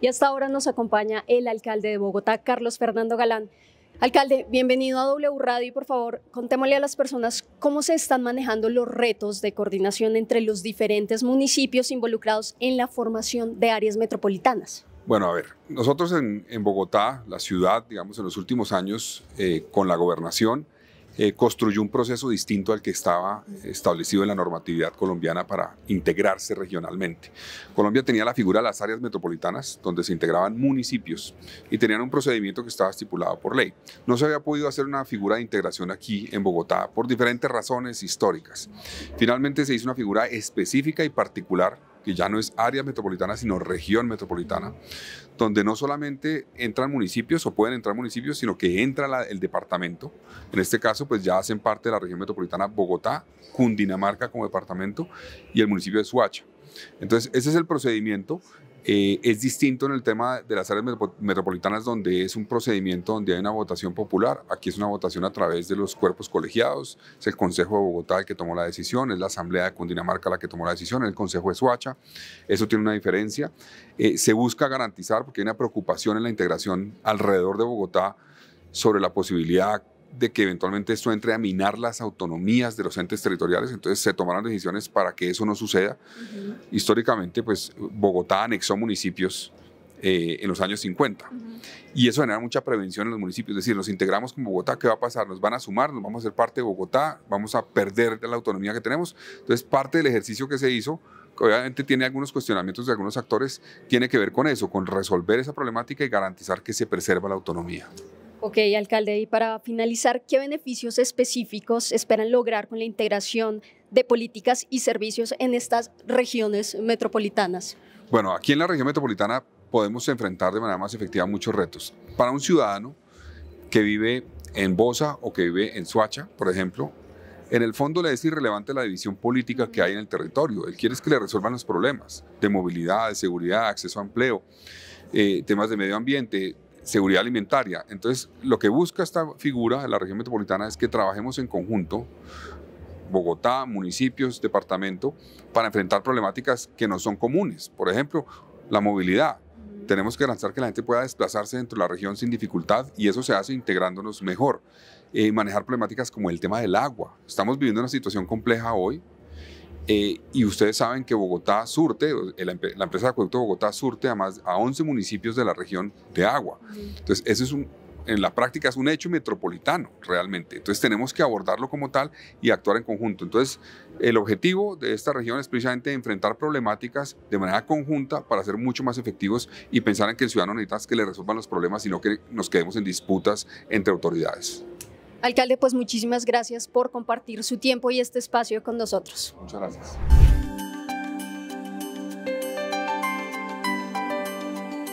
Y hasta ahora nos acompaña el alcalde de Bogotá, Carlos Fernando Galán. Alcalde, bienvenido a W Radio y por favor, contémosle a las personas cómo se están manejando los retos de coordinación entre los diferentes municipios involucrados en la formación de áreas metropolitanas. Bueno, a ver, nosotros en, Bogotá, la ciudad, digamos, en los últimos años, eh, con la gobernación, eh, construyó un proceso distinto al que estaba establecido en la normatividad colombiana para integrarse regionalmente. Colombia tenía la figura de las áreas metropolitanas, donde se integraban municipios y tenían un procedimiento que estaba estipulado por ley. No se había podido hacer una figura de integración aquí en Bogotá por diferentes razones históricas. Finalmente se hizo una figura específica y particular que ya no es área metropolitana, sino región metropolitana, donde no solamente entran municipios o pueden entrar municipios, sino que entra el departamento. En este caso, pues ya hacen parte de la región metropolitana Bogotá, Cundinamarca como departamento y el municipio de Suacha. Entonces, ese es el procedimiento eh, es distinto en el tema de las áreas metropolitanas donde es un procedimiento donde hay una votación popular. Aquí es una votación a través de los cuerpos colegiados. Es el Consejo de Bogotá el que tomó la decisión, es la Asamblea de Cundinamarca la que tomó la decisión, es el Consejo de Suacha. Eso tiene una diferencia. Eh, se busca garantizar, porque hay una preocupación en la integración alrededor de Bogotá sobre la posibilidad de que eventualmente esto entre a minar las autonomías de los entes territoriales, entonces se tomaron decisiones para que eso no suceda. Históricamente, pues Bogotá anexó municipios eh, en los años 50 y eso genera mucha prevención en los municipios, es decir, nos integramos con Bogotá, ¿qué va a pasar? ¿Nos van a sumar? ¿Nos vamos a ser parte de Bogotá? ¿Vamos a perder la autonomía que tenemos? Entonces, parte del ejercicio que se hizo obviamente tiene algunos cuestionamientos de algunos actores, tiene que ver con eso, con resolver esa problemática y garantizar que se preserva la autonomía. Ok, alcalde, y para finalizar, ¿qué beneficios específicos esperan lograr con la integración de políticas y servicios en estas regiones metropolitanas? Bueno, aquí en la región metropolitana podemos enfrentar de manera más efectiva muchos retos. Para un ciudadano que vive en Bosa o que vive en Suacha, por ejemplo, en el fondo le es irrelevante la división política que hay en el territorio. Él quiere que le resuelvan los problemas de movilidad, de seguridad, acceso a empleo, eh, temas de medio ambiente, seguridad alimentaria. Entonces, lo que busca esta figura de la región metropolitana es que trabajemos en conjunto, Bogotá, municipios, departamento, para enfrentar problemáticas que no son comunes. Por ejemplo, la movilidad. Tenemos que garantizar que la gente pueda desplazarse dentro de la región sin dificultad y eso se hace integrándonos mejor. Eh, manejar problemáticas como el tema del agua. Estamos viviendo una situación compleja hoy eh, y ustedes saben que Bogotá surte, la, empresa de acueducto Bogotá surte a, más, a 11 municipios de la región de agua. Entonces, eso es en la práctica es un hecho metropolitano realmente. Entonces tenemos que abordarlo como tal y actuar en conjunto. Entonces el objetivo de esta región es precisamente enfrentar problemáticas de manera conjunta para ser mucho más efectivos y pensar en que el ciudadano necesita que le resuelvan los problemas y no que nos quedemos en disputas entre autoridades. Alcalde, pues muchísimas gracias por compartir su tiempo y este espacio con nosotros. Muchas gracias.